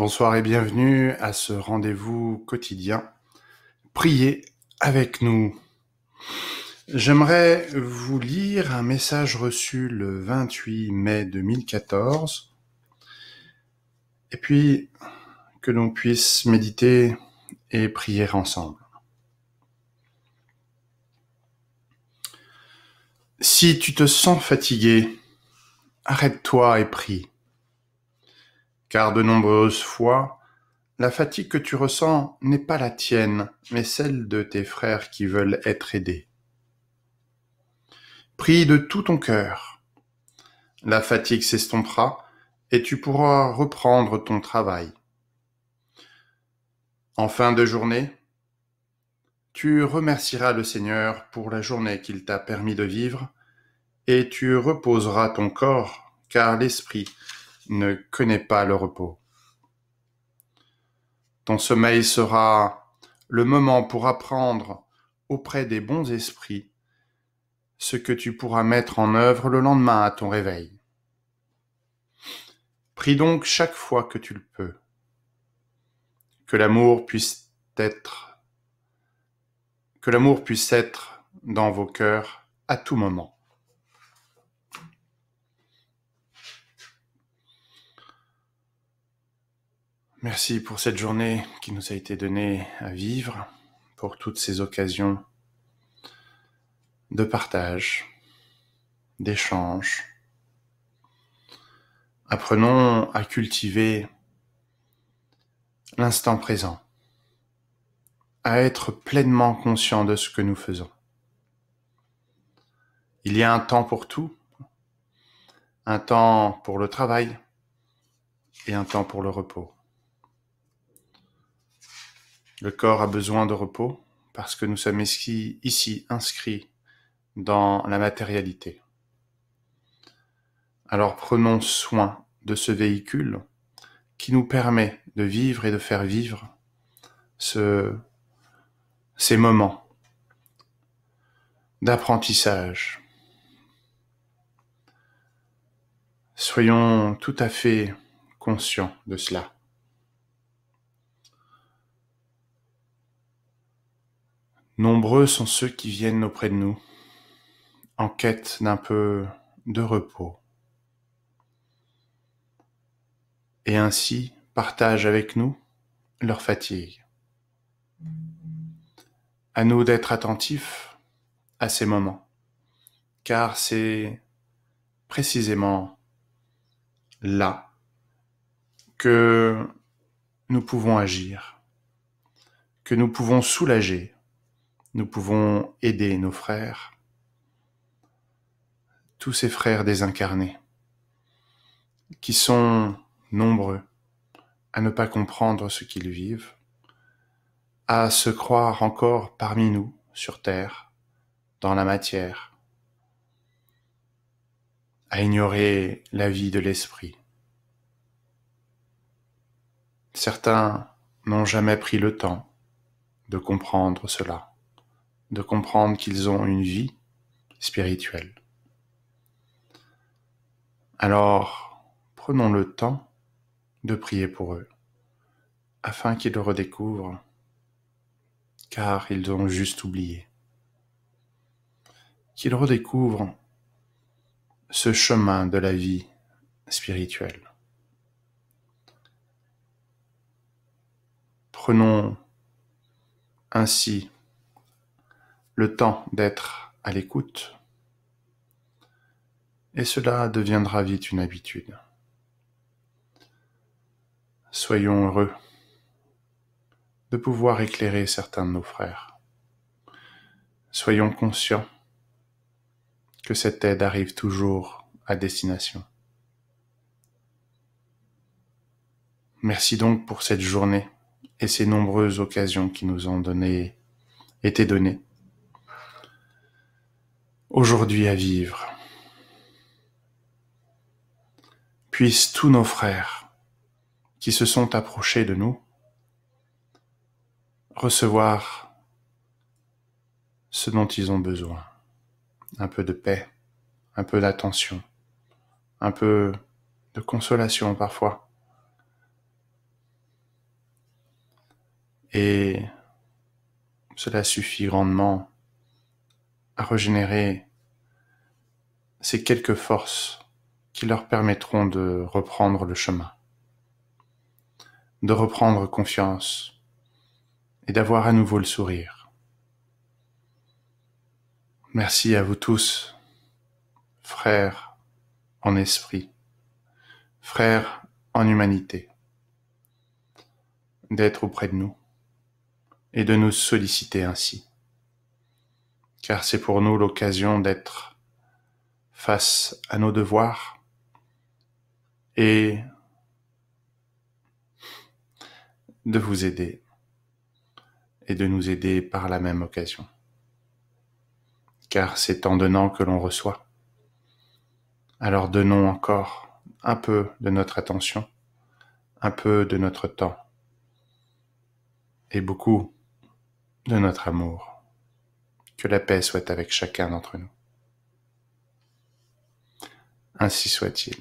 Bonsoir et bienvenue à ce rendez-vous quotidien. Priez avec nous. J'aimerais vous lire un message reçu le 28 mai 2014 et puis que l'on puisse méditer et prier ensemble. Si tu te sens fatigué, arrête-toi et prie car de nombreuses fois, la fatigue que tu ressens n'est pas la tienne, mais celle de tes frères qui veulent être aidés. Prie de tout ton cœur. La fatigue s'estompera et tu pourras reprendre ton travail. En fin de journée, tu remercieras le Seigneur pour la journée qu'il t'a permis de vivre, et tu reposeras ton corps, car l'esprit ne connaît pas le repos. Ton sommeil sera le moment pour apprendre auprès des bons esprits ce que tu pourras mettre en œuvre le lendemain à ton réveil. Prie donc chaque fois que tu le peux. Que l'amour puisse être que l'amour puisse être dans vos cœurs à tout moment. Merci pour cette journée qui nous a été donnée à vivre, pour toutes ces occasions de partage, d'échange. Apprenons à cultiver l'instant présent, à être pleinement conscient de ce que nous faisons. Il y a un temps pour tout, un temps pour le travail et un temps pour le repos. Le corps a besoin de repos parce que nous sommes ici, inscrits dans la matérialité. Alors prenons soin de ce véhicule qui nous permet de vivre et de faire vivre ces moments d'apprentissage. Soyons tout à fait conscients de cela. Nombreux sont ceux qui viennent auprès de nous en quête d'un peu de repos. Et ainsi partagent avec nous leur fatigue. À nous d'être attentifs à ces moments, car c'est précisément là que nous pouvons agir, que nous pouvons soulager nous pouvons aider nos frères, tous ces frères désincarnés, qui sont nombreux à ne pas comprendre ce qu'ils vivent, à se croire encore parmi nous, sur Terre, dans la matière, à ignorer la vie de l'esprit. Certains n'ont jamais pris le temps de comprendre cela de comprendre qu'ils ont une vie spirituelle. Alors, prenons le temps de prier pour eux, afin qu'ils le redécouvrent, car ils ont juste oublié. Qu'ils redécouvrent ce chemin de la vie spirituelle. Prenons ainsi le temps d'être à l'écoute, et cela deviendra vite une habitude. Soyons heureux de pouvoir éclairer certains de nos frères. Soyons conscients que cette aide arrive toujours à destination. Merci donc pour cette journée et ces nombreuses occasions qui nous ont donné, été données aujourd'hui à vivre. Puissent tous nos frères qui se sont approchés de nous recevoir ce dont ils ont besoin. Un peu de paix, un peu d'attention, un peu de consolation parfois. Et cela suffit grandement à régénérer ces quelques forces qui leur permettront de reprendre le chemin, de reprendre confiance et d'avoir à nouveau le sourire. Merci à vous tous, frères en esprit, frères en humanité, d'être auprès de nous et de nous solliciter ainsi car c'est pour nous l'occasion d'être face à nos devoirs et de vous aider et de nous aider par la même occasion. Car c'est en donnant que l'on reçoit. Alors donnons encore un peu de notre attention, un peu de notre temps et beaucoup de notre amour. Que la paix soit avec chacun d'entre nous. Ainsi soit-il.